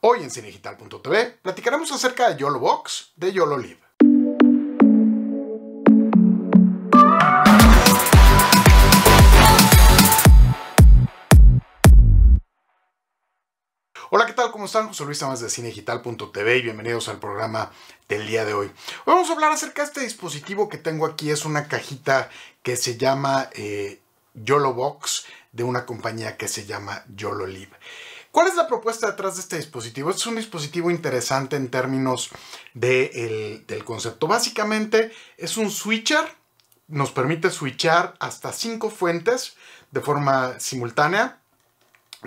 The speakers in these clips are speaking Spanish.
Hoy en cinedigital.tv platicaremos acerca de YOLOBOX de YOLO Hola, ¿qué tal? ¿Cómo están? José Luis Amas de Cinegital.tv y bienvenidos al programa del día de hoy. Hoy vamos a hablar acerca de este dispositivo que tengo aquí. Es una cajita que se llama YOLOBOX eh, YOLO de una compañía que se llama YOLO ¿Cuál es la propuesta detrás de este dispositivo? es un dispositivo interesante en términos del concepto. Básicamente es un switcher, nos permite switchar hasta cinco fuentes de forma simultánea.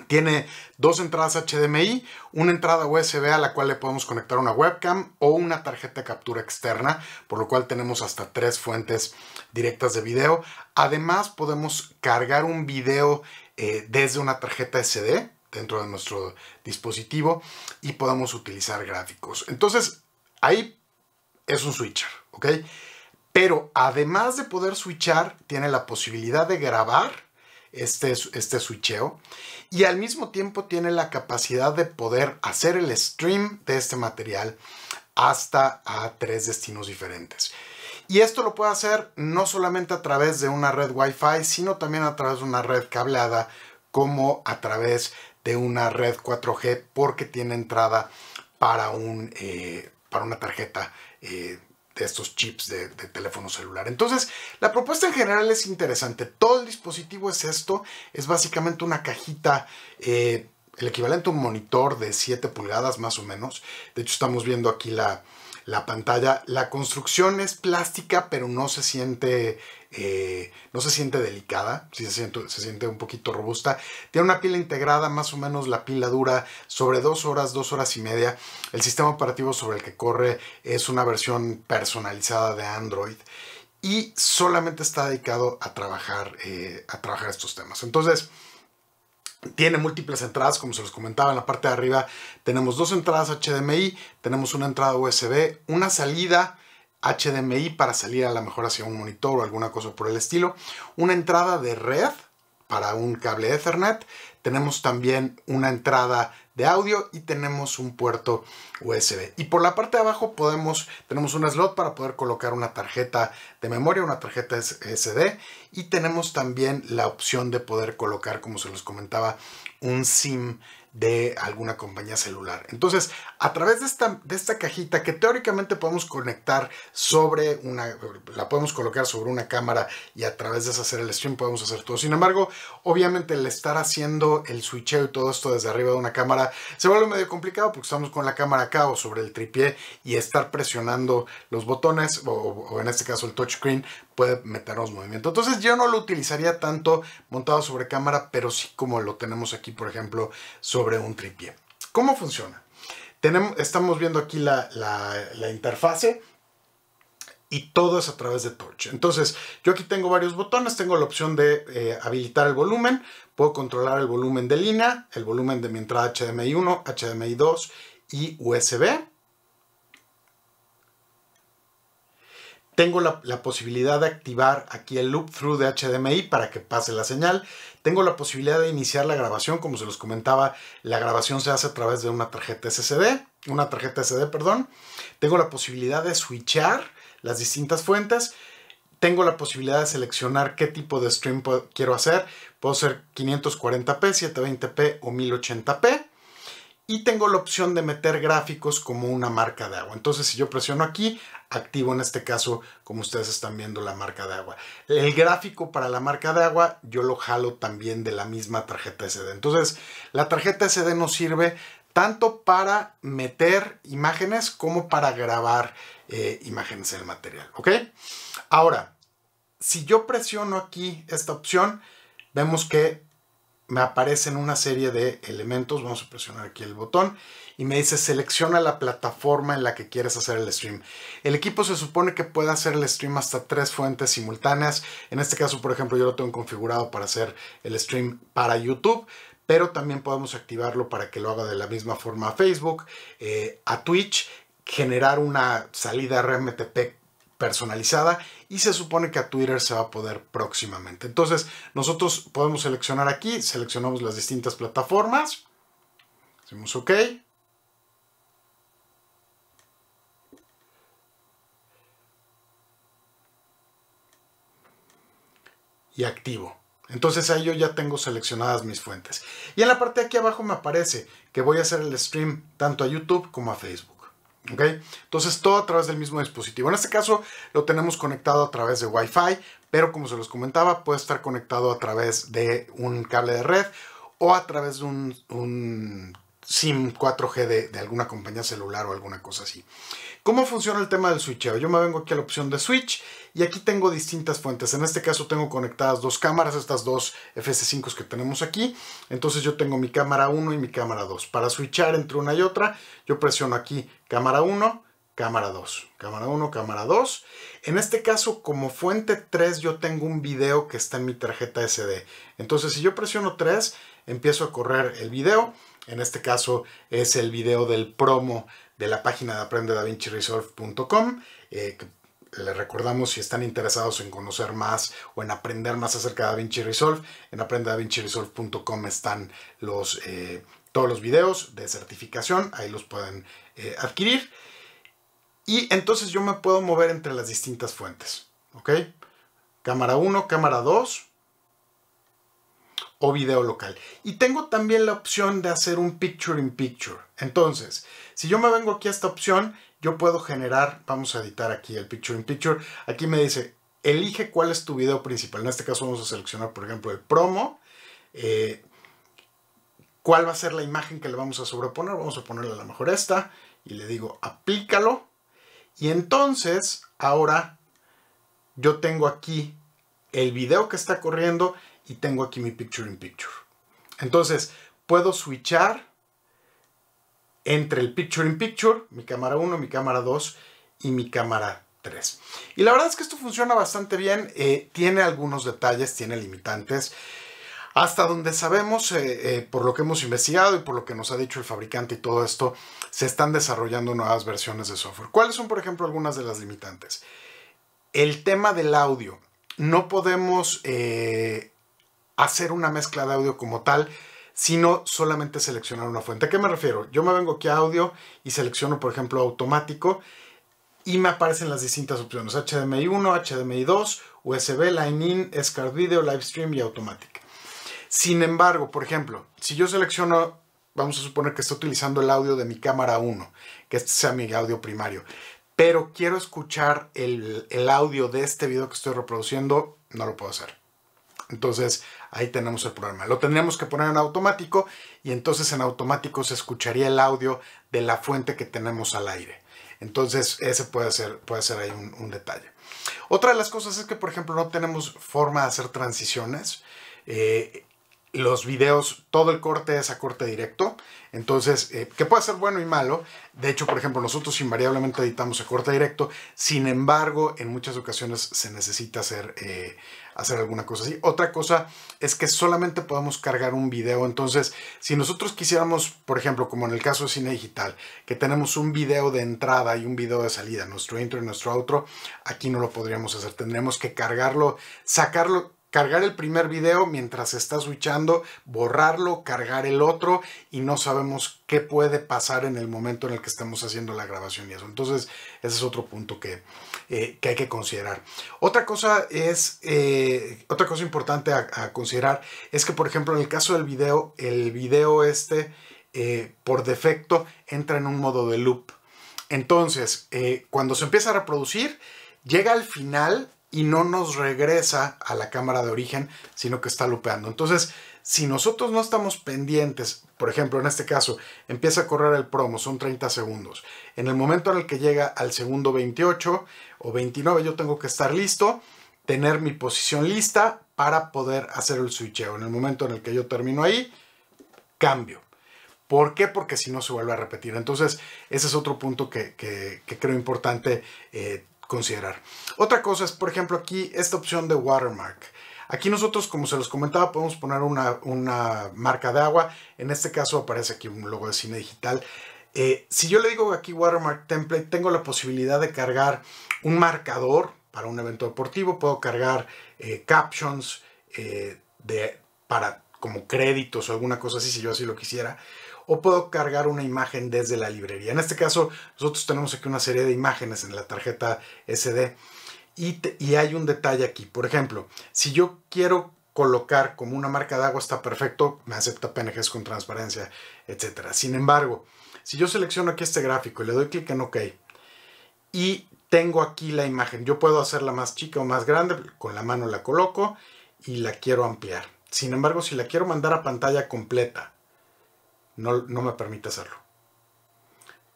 Tiene dos entradas HDMI, una entrada USB a la cual le podemos conectar una webcam o una tarjeta de captura externa, por lo cual tenemos hasta tres fuentes directas de video. Además podemos cargar un video eh, desde una tarjeta SD, dentro de nuestro dispositivo y podamos utilizar gráficos. Entonces, ahí es un switcher, ¿ok? Pero además de poder switchar, tiene la posibilidad de grabar este, este switcheo y al mismo tiempo tiene la capacidad de poder hacer el stream de este material hasta a tres destinos diferentes. Y esto lo puede hacer no solamente a través de una red Wi-Fi, sino también a través de una red cableada como a través de una red 4G porque tiene entrada para, un, eh, para una tarjeta eh, de estos chips de, teléfono celular. Entonces, la propuesta en general es interesante. Todo el dispositivo es esto, es básicamente una cajita, eh, el equivalente a un monitor de 7 pulgadas más o menos. De hecho, estamos viendo aquí la, la pantalla. La construcción es plástica, pero no se siente eh, no se siente delicada, si se siente, un poquito robusta. Tiene una pila integrada, más o menos la pila dura sobre dos horas, dos horas y media. El sistema operativo sobre el que corre es una versión personalizada de Android y solamente está dedicado a trabajar, eh, a trabajar estos temas. Entonces, tiene múltiples entradas, como se los comentaba en la parte de arriba. Tenemos dos entradas HDMI, tenemos una entrada USB, una salida HDMI para salir a lo mejor hacia un monitor o alguna cosa por el estilo. Una entrada de red para un cable Ethernet. Tenemos también una entrada de audio y tenemos un puerto USB. Y por la parte de abajo podemos, tenemos un slot para poder colocar una tarjeta de memoria, una tarjeta SD y tenemos también la opción de poder colocar, como se los comentaba, un SIM de alguna compañía celular. Entonces, a través de esta, de esta cajita que teóricamente podemos conectar sobre una, la podemos colocar sobre una cámara y a través de esa hacer el stream podemos hacer todo. Sin embargo, obviamente el estar haciendo el switcheo y todo esto desde arriba de una cámara se vuelve medio complicado porque estamos con la cámara acá o sobre el tripié y estar presionando los botones o, en este caso el touchscreen puede meternos movimiento. Entonces yo no lo utilizaría tanto montado sobre cámara, pero sí como lo tenemos aquí, por ejemplo, sobre un tripié. ¿Cómo funciona? estamos viendo aquí la, la interfase y todo es a través de Torch. Entonces, yo aquí tengo varios botones, tengo la opción de eh, habilitar el volumen, puedo controlar el volumen de línea, el volumen de mi entrada HDMI 1, HDMI 2 y USB. Tengo la, posibilidad de activar aquí el loop through de HDMI para que pase la señal. Tengo la posibilidad de iniciar la grabación, como se los comentaba, la grabación se hace a través de una tarjeta SSD, una tarjeta SD, perdón. Tengo la posibilidad de switchar las distintas fuentes. Tengo la posibilidad de seleccionar qué tipo de stream quiero hacer. Puedo ser 540p, 720p o 1080p. Y tengo la opción de meter gráficos como una marca de agua. Entonces si yo presiono aquí, activo en este caso, como ustedes están viendo, la marca de agua. El gráfico para la marca de agua yo lo jalo también de la misma tarjeta SD. Entonces la tarjeta SD nos sirve tanto para meter imágenes como para grabar eh, imágenes en el material, ¿ok? Ahora, si yo presiono aquí esta opción, vemos que me aparecen una serie de elementos, vamos a presionar aquí el botón y me dice selecciona la plataforma en la que quieres hacer el stream. El equipo se supone que puede hacer el stream hasta tres fuentes simultáneas, en este caso por ejemplo yo lo tengo configurado para hacer el stream para YouTube, pero también podemos activarlo para que lo haga de la misma forma a Facebook, eh, a Twitch, generar una salida RMTP personalizada y se supone que a Twitter se va a poder próximamente. Entonces nosotros podemos seleccionar aquí, seleccionamos las distintas plataformas, hacemos OK. Y activo. Entonces ahí yo ya tengo seleccionadas mis fuentes. Y en la parte de aquí abajo me aparece que voy a hacer el stream tanto a YouTube como a Facebook. Entonces todo a través del mismo dispositivo. En este caso lo tenemos conectado a través de Wi-Fi, pero como se los comentaba, puede estar conectado a través de un cable de red o a través de un SIM 4G de, alguna compañía celular o alguna cosa así. ¿Cómo funciona el tema del switcheo? Yo me vengo aquí a la opción de switch y aquí tengo distintas fuentes. En este caso tengo conectadas dos cámaras, estas dos fs 5 que tenemos aquí. Entonces yo tengo mi cámara 1 y mi cámara 2. Para switchar entre una y otra, yo presiono aquí cámara 1, cámara 2, cámara 1, cámara 2. En este caso, como fuente 3, yo tengo un video que está en mi tarjeta SD. Entonces, si yo presiono 3, empiezo a correr el video en este caso es el video del promo de la página de aprendedavinciresolve.com. Eh, les recordamos si están interesados en conocer más o en aprender más acerca de DaVinci Resolve, en aprendedavinciresolve.com están los, eh, todos los videos de certificación, ahí los pueden eh, adquirir. Y entonces yo me puedo mover entre las distintas fuentes, Cámara 1, cámara 2, o video local. Y tengo también la opción de hacer un picture in picture. Entonces, si yo me vengo aquí a esta opción, yo puedo generar, vamos a editar aquí el picture in picture. Aquí me dice, elige cuál es tu video principal. En este caso vamos a seleccionar, por ejemplo, el promo. Eh, cuál va a ser la imagen que le vamos a sobreponer. Vamos a ponerle a lo mejor esta y le digo aplícalo. Y entonces ahora yo tengo aquí el video que está corriendo y tengo aquí mi Picture in Picture. Entonces, puedo switchar entre el Picture in Picture, mi cámara 1, mi cámara 2 y mi cámara 3. Y la verdad es que esto funciona bastante bien, eh, tiene algunos detalles, tiene limitantes. Hasta donde sabemos, eh, eh, por lo que hemos investigado y por lo que nos ha dicho el fabricante y todo esto, se están desarrollando nuevas versiones de software. ¿Cuáles son, por ejemplo, algunas de las limitantes? El tema del audio. No podemos hacer una mezcla de audio como tal, sino solamente seleccionar una fuente. ¿A qué me refiero? Yo me vengo aquí a audio y selecciono, por ejemplo, automático y me aparecen las distintas opciones HDMI 1, HDMI 2, USB, Line-in, SCARD Video, Live Stream y Automatic. Sin embargo, por ejemplo, si yo selecciono, vamos a suponer que estoy utilizando el audio de mi cámara 1, que este sea mi audio primario, pero quiero escuchar el audio de este video que estoy reproduciendo, no lo puedo hacer. Entonces, ahí tenemos el problema. Lo tendríamos que poner en automático y entonces en automático se escucharía el audio de la fuente que tenemos al aire. Entonces ese puede ser, puede ahí un, detalle. Otra de las cosas es que, por ejemplo, no tenemos forma de hacer transiciones. Eh, los videos, todo el corte es a corte directo. Entonces, eh, que puede ser bueno y malo. De hecho, por ejemplo, nosotros invariablemente editamos a corte directo. Sin embargo, en muchas ocasiones se necesita hacer, eh, hacer alguna cosa así. Otra cosa es que solamente podemos cargar un video. Entonces, si nosotros quisiéramos, por ejemplo, como en el caso de cine digital, que tenemos un video de entrada y un video de salida, nuestro intro y nuestro outro, aquí no lo podríamos hacer. Tendríamos que cargarlo, sacarlo cargar el primer video mientras está switchando, borrarlo, cargar el otro y no sabemos qué puede pasar en el momento en el que estamos haciendo la grabación y eso. Entonces, ese es otro punto que, eh, hay que considerar. Otra cosa es, eh, otra cosa importante a, considerar es que, por ejemplo, en el caso del video, el video este, eh, por defecto, entra en un modo de loop. Entonces, cuando se empieza a reproducir, llega al final y no nos regresa a la cámara de origen, sino que está lupeando. Entonces, si nosotros no estamos pendientes, por ejemplo, en este caso, empieza a correr el promo, son 30 segundos. En el momento en el que llega al segundo 28 o 29, yo tengo que estar listo, tener mi posición lista para poder hacer el switcheo. En el momento en el que yo termino ahí, cambio. ¿Por qué? Porque si no se vuelve a repetir. Entonces, ese es otro punto que, creo importante eh, considerar. Otra cosa es, por ejemplo, aquí esta opción de watermark. Aquí nosotros, como se los comentaba, podemos poner una, marca de agua. En este caso aparece aquí un logo de cine digital. Eh, si yo le digo aquí watermark template, tengo la posibilidad de cargar un marcador para un evento deportivo. Puedo cargar eh, captions eh, de, para como créditos o alguna cosa así, si yo así lo quisiera o puedo cargar una imagen desde la librería. En este caso, nosotros tenemos aquí una serie de imágenes en la tarjeta SD y, y hay un detalle aquí. Por ejemplo, si yo quiero colocar como una marca de agua está perfecto, me acepta PNGs con transparencia, etc. Sin embargo, si yo selecciono aquí este gráfico y le doy clic en OK y tengo aquí la imagen. Yo puedo hacerla más chica o más grande, con la mano la coloco y la quiero ampliar. Sin embargo, si la quiero mandar a pantalla completa, no, me permite hacerlo.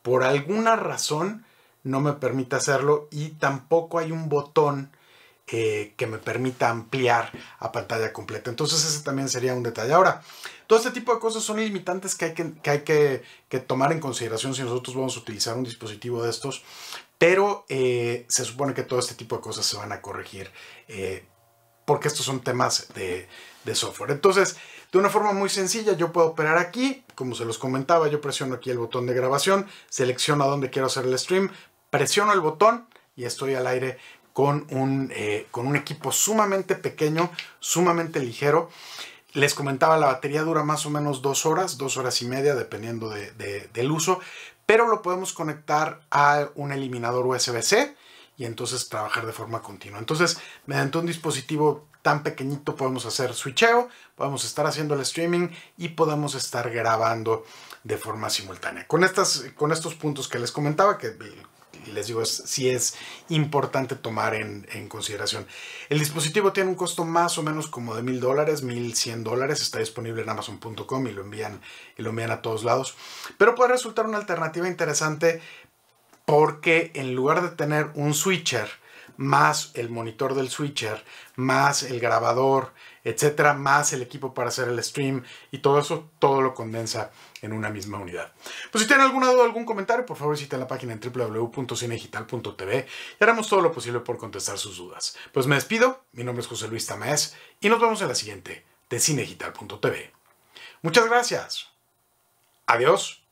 Por alguna razón no me permite hacerlo y tampoco hay un botón eh, que me permita ampliar a pantalla completa. Entonces ese también sería un detalle. Ahora, todo este tipo de cosas son limitantes que hay que, hay que, tomar en consideración si nosotros vamos a utilizar un dispositivo de estos, pero eh, se supone que todo este tipo de cosas se van a corregir eh, porque estos son temas de, software. Entonces, de una forma muy sencilla, yo puedo operar aquí, como se los comentaba, yo presiono aquí el botón de grabación, selecciono a dónde quiero hacer el stream, presiono el botón y estoy al aire con un, eh, con un equipo sumamente pequeño, sumamente ligero. Les comentaba, la batería dura más o menos dos horas, dos horas y media, dependiendo del uso, pero lo podemos conectar a un eliminador USB-C y entonces trabajar de forma continua. Entonces, mediante un dispositivo tan pequeñito podemos hacer switcheo, podemos estar haciendo el streaming y podemos estar grabando de forma simultánea. Con, estas, con estos puntos que les comentaba, que les digo, es, sí es importante tomar en, consideración. El dispositivo tiene un costo más o menos como de mil dólares, mil cien dólares, está disponible en amazon.com y, lo envían, y lo envían a todos lados, pero puede resultar una alternativa interesante porque en lugar de tener un switcher, más el monitor del switcher, más el grabador, etcétera, más el equipo para hacer el stream y todo eso, todo lo condensa en una misma unidad. Pues si tienen alguna duda algún comentario, por favor visiten la página en www.cinegital.tv y haremos todo lo posible por contestar sus dudas. Pues me despido, mi nombre es José Luis tamés y nos vemos en la siguiente de cinegital.tv. Muchas gracias. Adiós.